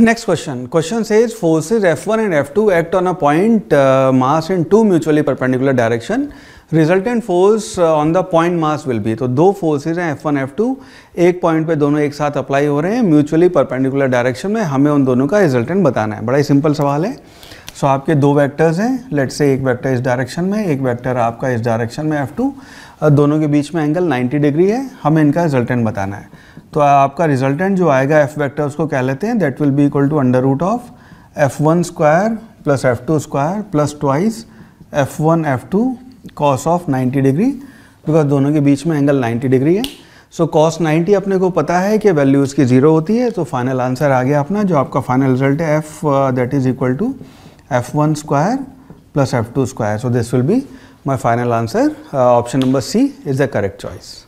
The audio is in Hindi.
Next question question is forces F one and F two act on a point mass in two mutually perpendicular direction resultant force on the point mass will be तो दो फोर्सेज हैं एफ वन एफ टू एक पॉइंट पे दोनों एक साथ अप्लाई हो रहे हैं म्यूचुअली परपेंडिकुलर डायरेक्शन में हमें उन दोनों का रिजल्टेंट बताना है बड़ा ही सिंपल सवाल है सो आपके दो वेक्टर्स हैं लेट से एक वेक्टर इस डायरेक्शन में एक वेक्टर आपका इस डायरेक्शन में F2 दोनों के बीच में एंगल 90 डिग्री है हमें इनका रिजल्टेंट बताना है तो आपका रिजल्टेंट जो आएगा एफ वेक्टर उसको कह लेते हैं that will be equal to under root of F one square plus F two square plus twice F one F two cos of 90 degree because दोनों के बीच में एंगल 90 डिग्री है सो कॉस 90 अपने को पता है कि वैल्यू उसकी ज़ीरो होती है तो फाइनल आंसर आ गया अपना जो आपका फाइनल रिजल्ट है F that is equal to f1 square plus f2 square. So, this will be my final answer uh, option number C is the correct choice.